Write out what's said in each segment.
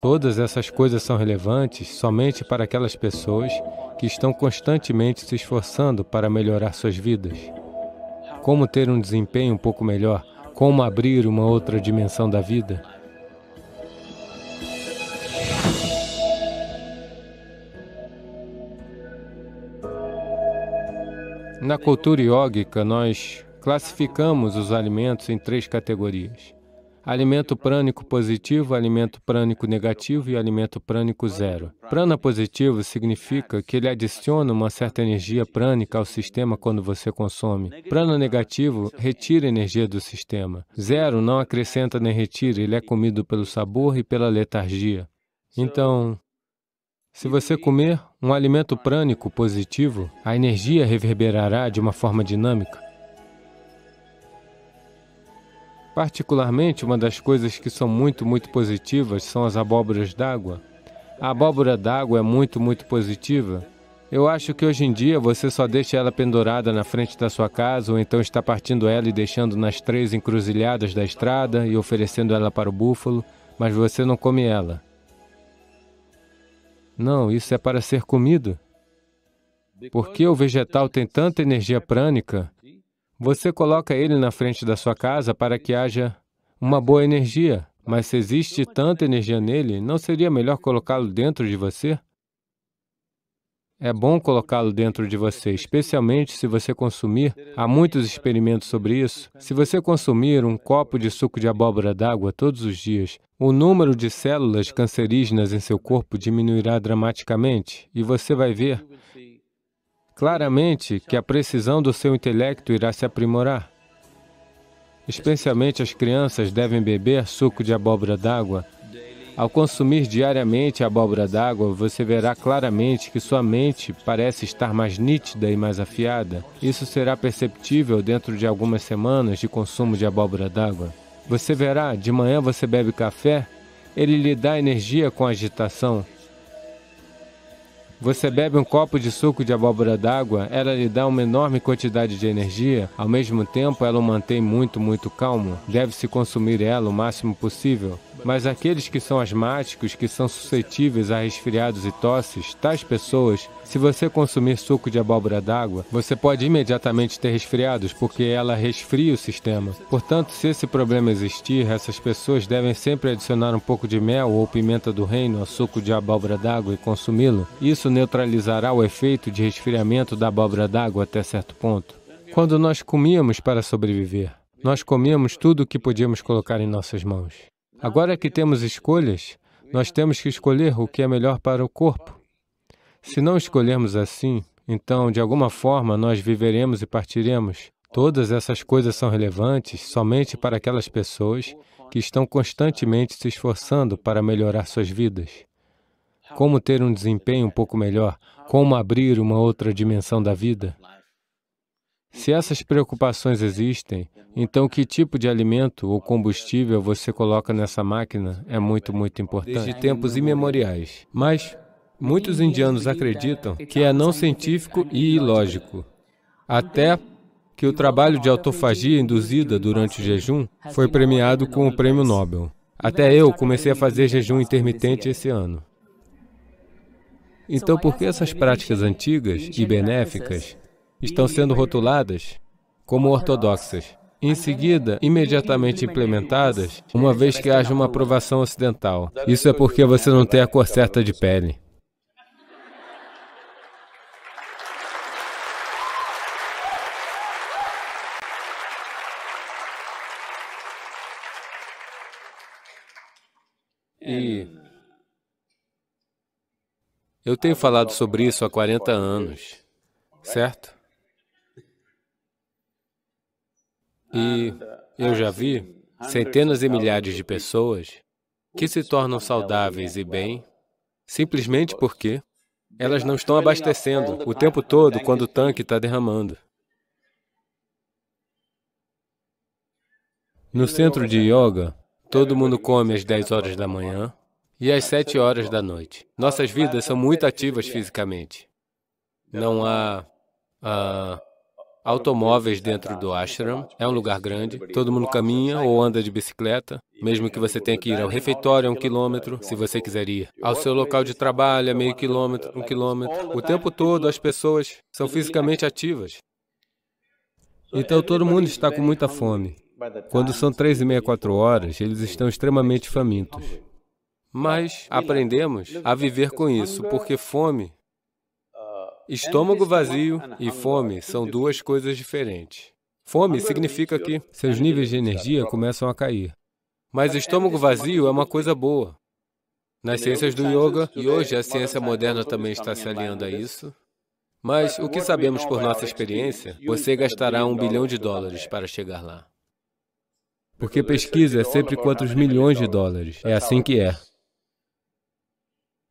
Todas essas coisas são relevantes somente para aquelas pessoas que estão constantemente se esforçando para melhorar suas vidas. Como ter um desempenho um pouco melhor, como abrir uma outra dimensão da vida. Na cultura iógica, nós classificamos os alimentos em três categorias alimento prânico positivo, alimento prânico negativo e alimento prânico zero. Prana positivo significa que ele adiciona uma certa energia prânica ao sistema quando você consome. Prana negativo retira energia do sistema. Zero não acrescenta nem retira, ele é comido pelo sabor e pela letargia. Então, se você comer um alimento prânico positivo, a energia reverberará de uma forma dinâmica. Particularmente, uma das coisas que são muito, muito positivas são as abóboras d'água. A abóbora d'água é muito, muito positiva. Eu acho que hoje em dia você só deixa ela pendurada na frente da sua casa ou então está partindo ela e deixando nas três encruzilhadas da estrada e oferecendo ela para o búfalo, mas você não come ela. Não, isso é para ser comido. Por que o vegetal tem tanta energia prânica? Você coloca ele na frente da sua casa para que haja uma boa energia, mas se existe tanta energia nele, não seria melhor colocá-lo dentro de você? É bom colocá-lo dentro de você, especialmente se você consumir. Há muitos experimentos sobre isso. Se você consumir um copo de suco de abóbora d'água todos os dias, o número de células cancerígenas em seu corpo diminuirá dramaticamente e você vai ver claramente que a precisão do seu intelecto irá se aprimorar. Especialmente as crianças devem beber suco de abóbora d'água. Ao consumir diariamente a abóbora d'água, você verá claramente que sua mente parece estar mais nítida e mais afiada. Isso será perceptível dentro de algumas semanas de consumo de abóbora d'água. Você verá, de manhã você bebe café, ele lhe dá energia com agitação, você bebe um copo de suco de abóbora d'água, ela lhe dá uma enorme quantidade de energia, ao mesmo tempo ela o mantém muito, muito calmo. Deve-se consumir ela o máximo possível. Mas aqueles que são asmáticos, que são suscetíveis a resfriados e tosses, tais pessoas se você consumir suco de abóbora d'água, você pode imediatamente ter resfriados, porque ela resfria o sistema. Portanto, se esse problema existir, essas pessoas devem sempre adicionar um pouco de mel ou pimenta do reino ao suco de abóbora d'água e consumi-lo. Isso neutralizará o efeito de resfriamento da abóbora d'água até certo ponto. Quando nós comíamos para sobreviver, nós comíamos tudo o que podíamos colocar em nossas mãos. Agora que temos escolhas, nós temos que escolher o que é melhor para o corpo. Se não escolhermos assim, então, de alguma forma, nós viveremos e partiremos. Todas essas coisas são relevantes somente para aquelas pessoas que estão constantemente se esforçando para melhorar suas vidas. Como ter um desempenho um pouco melhor? Como abrir uma outra dimensão da vida? Se essas preocupações existem, então que tipo de alimento ou combustível você coloca nessa máquina é muito, muito importante. Desde tempos imemoriais. Mas Muitos indianos acreditam que é não científico e ilógico. Até que o trabalho de autofagia induzida durante o jejum foi premiado com o Prêmio Nobel. Até eu comecei a fazer jejum intermitente esse ano. Então, por que essas práticas antigas e benéficas estão sendo rotuladas como ortodoxas? Em seguida, imediatamente implementadas, uma vez que haja uma aprovação ocidental. Isso é porque você não tem a cor certa de pele. E é. eu tenho ah, falado sobre isso há 40 anos, certo? E eu já vi centenas e milhares de pessoas que se tornam saudáveis e bem simplesmente porque elas não estão abastecendo o tempo todo quando o tanque está derramando. No centro de yoga, Todo mundo come às 10 horas da manhã e às 7 horas da noite. Nossas vidas são muito ativas fisicamente. Não há ah, automóveis dentro do ashram, é um lugar grande, todo mundo caminha ou anda de bicicleta, mesmo que você tenha que ir ao refeitório a um quilômetro, se você quiser ir, ao seu local de trabalho a meio quilômetro, um quilômetro. O tempo todo as pessoas são fisicamente ativas. Então todo mundo está com muita fome. Quando são três e meia, quatro horas, eles estão extremamente famintos. Mas aprendemos a viver com isso, porque fome, estômago vazio e fome são duas coisas diferentes. Fome significa que seus níveis de energia começam a cair. Mas estômago vazio é uma coisa boa. Nas ciências do yoga, e hoje a ciência moderna também está se alinhando a isso, mas o que sabemos por nossa experiência, você gastará um bilhão de dólares para chegar lá. Porque pesquisa é, é sempre quantos milhões de dólares. É, é assim que é.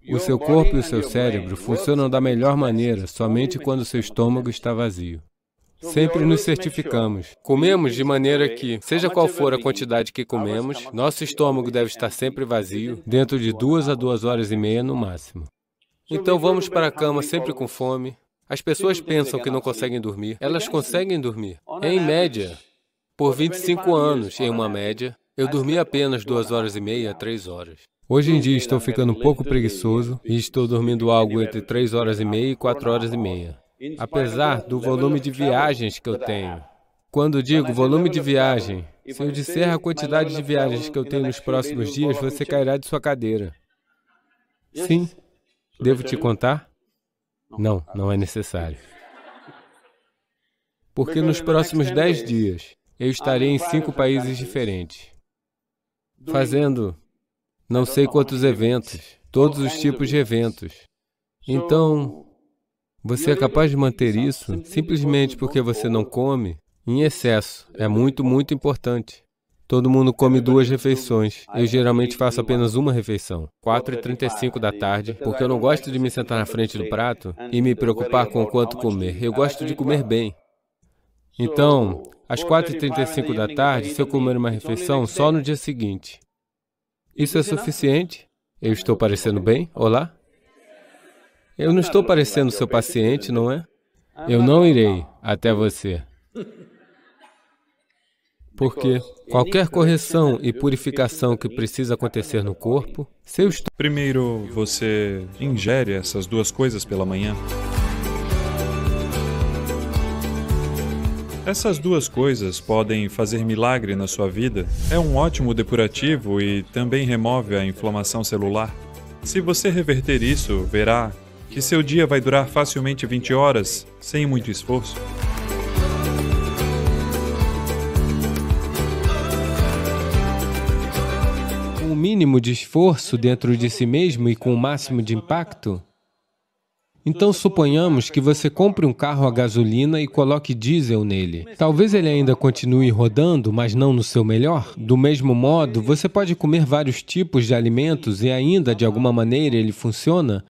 O seu corpo e o seu cérebro funcionam da melhor maneira somente quando seu estômago está vazio. Sempre nos certificamos. Comemos de maneira que, seja qual for a quantidade que comemos, nosso estômago deve estar sempre vazio, dentro de duas a duas horas e meia no máximo. Então vamos para a cama sempre com fome. As pessoas pensam que não conseguem dormir. Elas conseguem dormir. É em média, por 25 anos, em uma média, eu dormia apenas duas horas e meia a três horas. Hoje em dia estou ficando um pouco preguiçoso e estou dormindo algo entre três horas e meia e quatro horas e meia. Apesar do volume de viagens que eu tenho. Quando tá digo volume de viagem, se eu disser a quantidade de viagens que eu tenho nos próximos dias, você cairá de sua cadeira. Sim. Devo te contar? Não, não é necessário. Porque nos é próximos dez dias, eu estarei em cinco países diferentes, fazendo não sei quantos é eventos, todos os é tipos de eventos. Então, você é capaz de manter isso simplesmente porque você não come em excesso. É muito, muito importante. Todo mundo come duas refeições. Eu é geralmente faço apenas uma refeição, 4h35 da tarde, porque eu não gosto de me sentar na frente do prato e me preocupar com quanto comer. Eu gosto de comer bem. Então, às 4h35 da tarde, se eu comer uma então, refeição só no dia seguinte, isso é suficiente? Eu estou parecendo bem? Olá? Eu não estou parecendo seu paciente, não é? Ah, eu não irei até você. Porque qualquer correção e purificação que precisa acontecer no corpo, se eu Primeiro, você ingere essas duas coisas pela manhã. Essas duas coisas podem fazer milagre na sua vida. É um ótimo depurativo e também remove a inflamação celular. Se você reverter isso, verá que seu dia vai durar facilmente 20 horas, sem muito esforço. Um mínimo de esforço dentro de si mesmo e com o máximo de impacto então suponhamos que você compre um carro a gasolina e coloque diesel nele. Talvez ele ainda continue rodando, mas não no seu melhor. Do mesmo modo, você pode comer vários tipos de alimentos e ainda, de alguma maneira, ele funciona,